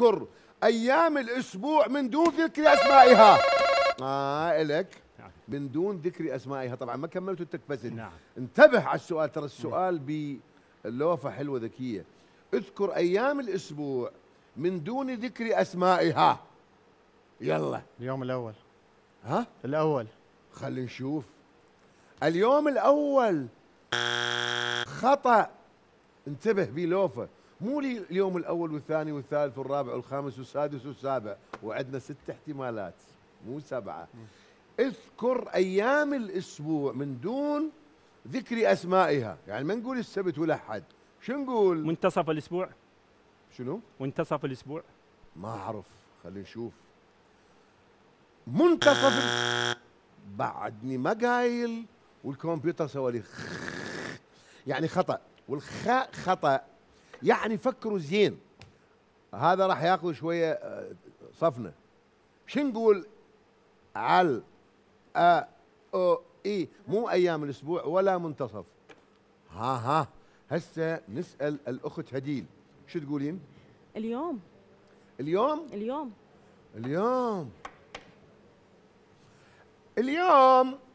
تذكر ايام الاسبوع من دون ذكر اسمائها اه الك نعم. من دون ذكر اسمائها طبعا ما كملت التكفزل نعم. انتبه على السؤال ترى السؤال بلوفه حلوه ذكيه اذكر ايام الاسبوع من دون ذكر اسمائها يلا اليوم الاول ها الاول خلينا نشوف اليوم الاول خطا انتبه بلوفه مو لي اليوم الاول والثاني والثالث والرابع والخامس والسادس والسابع وعندنا ست احتمالات مو سبعه اذكر ايام الاسبوع من دون ذكر اسمائها يعني ما نقول السبت والاحد شو نقول منتصف الاسبوع شنو منتصف الاسبوع ما اعرف خلينا نشوف منتصف بعدني ما قايل والكمبيوتر سوى لي يعني خطا والخاء خطا يعني فكروا زين هذا راح ياخذ شويه آه، صفنا شو نقول عل أ أو إي مو أيام الأسبوع ولا منتصف ها ها هسه نسأل الأخت هديل شو تقولين؟ اليوم اليوم؟ اليوم اليوم اليوم